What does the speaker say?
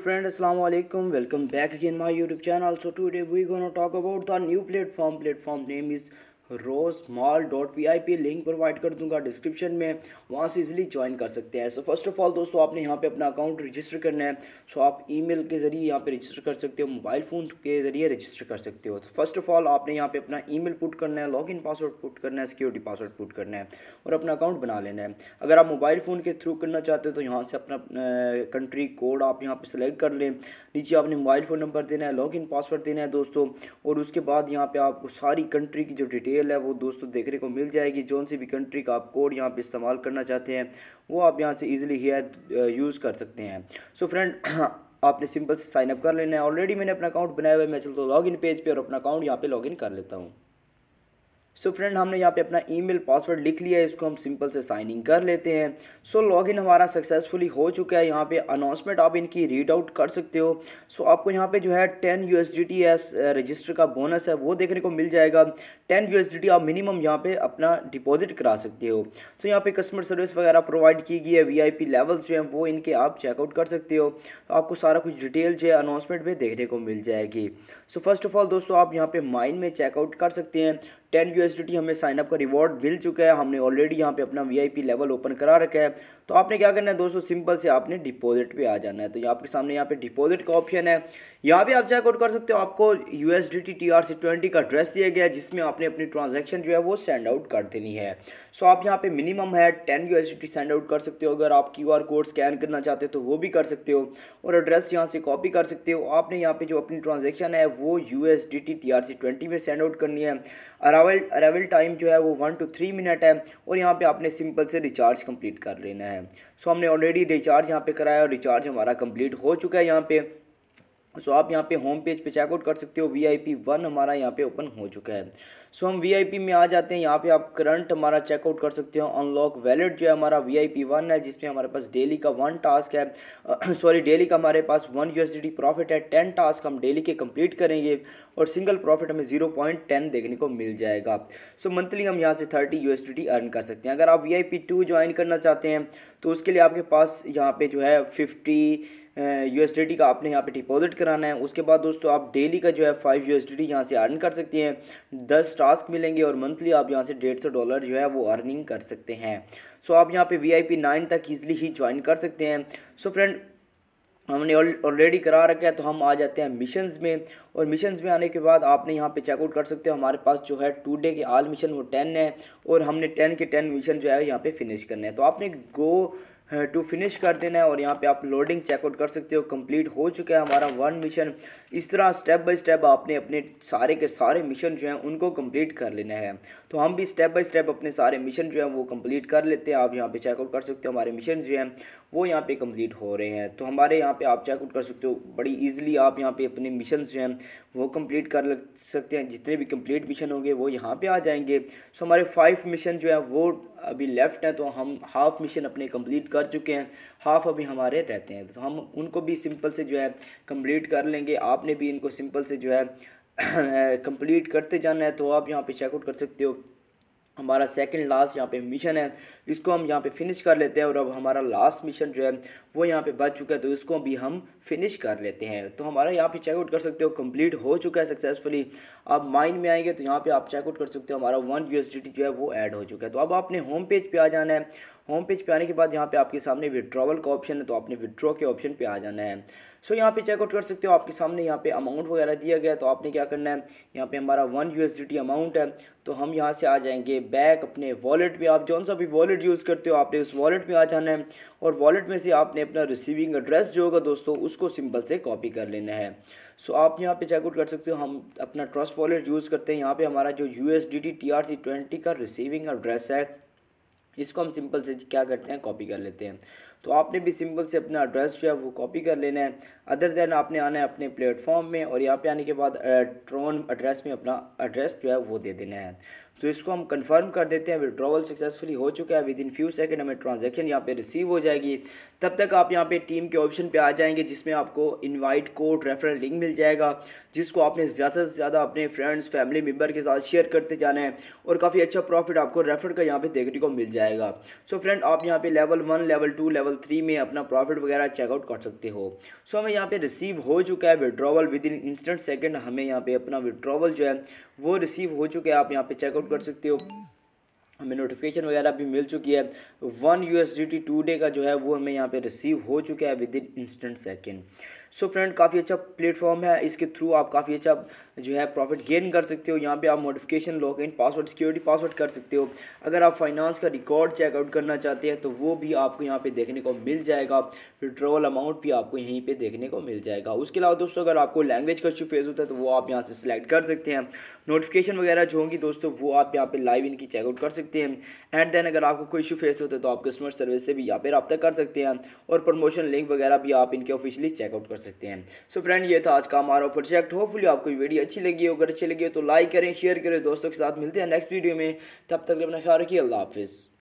friend assalamu alaikum welcome back again my youtube channel so today we're gonna talk about the new platform platform name is rose mall dot V I P link provide कर दूंगा description में वहाँ से easily join कर सकते हैं so first of all दोस्तों आपने यहाँ पे अपना अकाउंट रजिस्टर करना है सो so, आप ईमेल के ज़रिए यहाँ पे रजिस्टर कर सकते हो मोबाइल फ़ोन के ज़रिए रजिस्टर कर सकते हो तो फर्स्ट ऑफ ऑल आपने यहाँ पे अपना मेल पुट करना है लॉगिन पासवर्ड पुट करना है सिक्योरिटी पासवर्ड पुट करना है और अपना अकाउंट बना लेना है अगर आप मोबाइल फ़ोन के थ्रू करना चाहते हो तो यहाँ से अपना कंट्री कोड आप यहाँ पर सेलेक्ट कर लें नीचे आपने मोबाइल फ़ोन नंबर देना है लॉगिन पासवर्ड देना है दोस्तों और उसके बाद यहाँ पर आपको सारी कंट्री की जो डिटेल डिटेल है वो दोस्तों देखने को मिल जाएगी जौन सी भी कंट्री का आप कोड यहाँ पर इस्तेमाल करना चाहते हैं वो आप यहाँ से ईजिली हेयर यूज़ कर सकते हैं सो so फ्रेंड हाँ, आपने सिंपल से साइनअप कर लेना है ऑलरेडी मैंने अपना अकाउंट बनाया हुआ है मैं चलता हूँ लॉगिन पेज पे और अपना अकाउंट यहाँ लॉग इन कर लेता हूँ सो so फ्रेंड हमने यहाँ पे अपना ईमेल पासवर्ड लिख लिया है इसको हम सिंपल से साइन इन कर लेते हैं सो so, लॉगिन हमारा सक्सेसफुली हो चुका है यहाँ पे अनाउंसमेंट आप इनकी रीड आउट कर सकते हो सो so, आपको यहाँ पे जो है टेन यू एस रजिस्टर का बोनस है वो देखने को मिल जाएगा टेन यू आप मिनिमम यहाँ पे अपना डिपॉजिट करा सकते हो तो so, यहाँ पे कस्टमर सर्विस वगैरह प्रोवाइड की गई है वी आई लेवल्स जो हैं वो इनके आप चेकआउट कर सकते हो तो आपको सारा कुछ डिटेल जो है अनाउंसमेंट में देखने को मिल जाएगी सो फर्स्ट ऑफ ऑल दोस्तों आप यहाँ पे माइन में चेकआउट कर सकते हैं टेन यू यूनिवर्सिटी हमें साइनअप का रिवॉर्ड मिल चुका है हमने ऑलरेडी यहाँ पे अपना वीआईपी लेवल ओपन करा रखा है तो आपने क्या करना है दोस्तों सिंपल से आपने डिपॉजिट पे आ जाना है तो आपके सामने यहाँ पे डिपॉजिट का ऑप्शन है यहाँ पे आप चेकआउट कर सकते हो आपको U S D T T R C twenty का ड्रेस दिया गया है जिसमें आपने अपनी ट्रांजेक्शन जो है वो सेंड आउट कर देनी है सो आप यहाँ पे मिनिमम है ten U S D T send out कर सकते हो अगर आप क्यू आर कोड स्कैन करना चाहते हो तो वो भी कर सकते हो और एड्रेस यहाँ से कॉपी कर सकते हो आपने यहाँ पे जो अपनी ट्रांजेक्शन है वो U S D T T R C twenty में सेंड आउट करनी है अरावल अरावल टाइम जो है वो वन टू थ्री मिनट है और यहाँ पर आपने सिंपल से रिचार्ज कंप्लीट कर लेना है है सो हमने ऑलरेडी रिचार्ज यहाँ पे कराया और रिचार्ज हमारा कंप्लीट हो चुका है यहाँ पे सो आप यहाँ पे होम पेज पे चेकआउट कर सकते हो वी आई पी वन हमारा यहाँ पे ओपन हो चुका है सो हम वी आई पी में आ जाते हैं यहाँ पे आप करंट हमारा चेकआउट कर सकते हो अनलॉक वैलेट जो है हमारा वी आई पी वन है जिसमें हमारे पास डेली का वन टास्क है सॉरी डेली का हमारे पास one U S D profit है टेन टास्क हम डेली के कम्प्लीट करेंगे और सिंगल प्रॉफिट हमें जीरो पॉइंट टेन देखने को मिल जाएगा सो मंथली हम यहाँ से thirty U S D earn कर सकते हैं अगर आप V I P two join करना चाहते हैं तो उसके लिए आपके पास यहाँ पे जो है फिफ्टी यू एस का आपने यहाँ पे डिपॉजिट कराना है उसके बाद दोस्तों आप डेली का जो है फाइव यू एस यहाँ से अर्न कर सकते हैं दस टास्क मिलेंगे और मंथली आप यहाँ से डेढ़ सौ डॉलर जो है वो अर्निंग कर सकते हैं सो आप यहाँ पे वी आई पी नाइन तक ईजिली ही ज्वाइन कर सकते हैं सो फ्रेंड हमने ऑलरेडी करा रखा है तो हम आ जाते हैं मिशंस में और मिशंस में आने के बाद आपने यहाँ पे चेकआउट कर सकते हो हमारे पास जो है टू डे के आल मिशन वो टेन है और हमने टेन के टेन मिशन जो है यहाँ पे फिनिश करने हैं तो आपने गो टू फिनिश कर देना है और यहाँ पे आप लोडिंग चेकआउट कर सकते हो कंप्लीट हो चुका है हमारा वन मिशन इस तरह स्टेप बाय स्टेप आपने अपने सारे के सारे मिशन जो हैं उनको कंप्लीट कर लेना है तो हम भी स्टेप बाय स्टेप अपने सारे मिशन जो हैं वो कंप्लीट कर लेते हैं आप यहाँ पे चेकआउट कर सकते हो हमारे मिशन जो हैं वो यहाँ पे कंप्लीट हो रहे हैं तो हमारे यहाँ पे आप चेकआउट कर सकते हो बड़ी ईजिली आप यहाँ पे अपने मिशन जो हैं वो कंप्लीट कर सकते हैं जितने भी कंप्लीट मिशन होंगे वो यहाँ पे आ जाएंगे सो हमारे फाइव मिशन जो हैं वो अभी लेफ्ट हैं तो हम हाफ मिशन अपने कंप्लीट कर कर चुके हैं हाफ अभी हमारे रहते हैं तो हम उनको भी सिंपल से जो है कंप्लीट कर लेंगे आपने भी इनको सिंपल से जो है कंप्लीट करते जाना है तो आप यहाँ पे चेकआउट कर सकते हो हमारा सेकंड लास्ट यहाँ पे मिशन है इसको हम यहाँ पे फिनिश कर लेते हैं और अब हमारा लास्ट मिशन जो है वो यहाँ पे बच चुका है तो इसको भी हम फिनिश कर लेते हैं तो हमारा यहाँ पे चेकआउट कर सकते हो कंप्लीट हो चुका है सक्सेसफुली आप माइंड में आएंगे तो यहाँ पे आप चेकआउट कर सकते हो हमारा वन यू जो है वो ऐड हो चुका है तो अब आपने होम पेज पर पे आ जाना है होम पेज पे आने के बाद यहाँ पे आपके सामने विड्रॉवल का ऑप्शन है तो आपने विड्रॉ के ऑप्शन पे आ जाना है सो so, यहाँ पे चेकआउट कर सकते हो आपके सामने यहाँ पे अमाउंट वगैरह दिया गया तो आपने क्या करना है यहाँ पे हमारा वन यू अमाउंट है तो हम यहाँ से आ जाएंगे बैक अपने वॉलेट में आप जौन सा भी वॉलेट यूज़ करते हो आपने उस वॉलेट में आ जाना है और वॉलेट में से आपने अपना रिसीविंग एड्रेस जो होगा दोस्तों उसको सिंपल से कॉपी कर लेना है सो so, आप यहाँ पे चेकआउट कर सकते हो हम अपना ट्रस्ट वॉलेट यूज़ करते हैं यहाँ पर हमारा जो U S D T R C twenty का रिसीविंग एड्रेस है इसको हम सिंपल से क्या करते हैं कॉपी कर लेते हैं तो आपने भी सिंपल से अपना एड्रेस जो है वो कॉपी कर लेना है अदर देन आपने आना है अपने प्लेटफॉर्म में और यहाँ पे आने के बाद ट्रोन एड्रेस में अपना एड्रेस जो है वो दे देना है तो इसको हम कंफर्म कर देते हैं विड्रॉवल सक्सेसफुली हो चुका है विद इन फ्यू सेकंड हमें ट्रांजैक्शन यहाँ पे रिसीव हो जाएगी तब तक आप यहाँ पे टीम के ऑप्शन पे आ जाएंगे जिसमें आपको इनवाइट कोड रेफरल लिंक मिल जाएगा जिसको आपने ज़्यादा से ज़्यादा अपने फ्रेंड्स फैमिली मेम्बर के साथ शेयर करते जाना है और काफ़ी अच्छा प्रॉफिट आपको रेफर का यहाँ पर देखने को मिल जाएगा सो so फ्रेंड आप यहाँ पर level one level two level three में अपना प्रॉफिट वगैरह चेकआउट कर सकते हो सो so हमें यहाँ पर रिसीव हो चुका है withdrawal within instant second हमें यहाँ पर अपना विड्रॉवल जो है वो रिसीव हो चुका है आप यहाँ पर चेकआउट कर सकते हो हमें नोटिफिकेशन वगैरह भी मिल चुकी है one U S D T today का जो है वो हमें यहाँ पे रिसीव हो चुका है within instant second so friend काफ़ी अच्छा प्लेटफॉर्म है इसके थ्रू आप काफ़ी अच्छा जो है प्रॉफिट गेन कर सकते हो यहाँ पे आप modification log in password security password कर सकते हो अगर आप फाइनेंस का रिकॉर्ड चेकआउट करना चाहते हैं तो वो भी आपको यहाँ पे देखने को मिल जाएगा विड्रॉल अमाउंट भी आपको यहीं पे देखने को मिल जाएगा उसके अलावा दोस्तों अगर आपको लैंग्वेज का इशू फेस होता है तो वो आप यहाँ से सिलेक्ट कर सकते हैं नोटिफिकेशन वगैरह जो होंगी दोस्तों वो आप यहाँ पर लाइव इनकी चेकआउट कर सकते हैं एंड देन अगर आपको कोई इशू फेस होता है तो आप कस्टमर सर्विस से भी यहाँ पर रब्ता कर सकते हैं और प्रमोशन लिंक वगैरह भी आप इनके ऑफिशियली चेकआउट कर सकते हैं सो so फ्रेंड ये था आज का हमारा प्रोजेक्ट होपफुल आपको वीडियो अच्छी लगी हो अगर अच्छी लगी हो तो लाइक करें शेयर करें दोस्तों के साथ मिलते हैं नेक्स्ट वीडियो में तब तक अपना ख्याल रखिए अल्लाह हाफिज़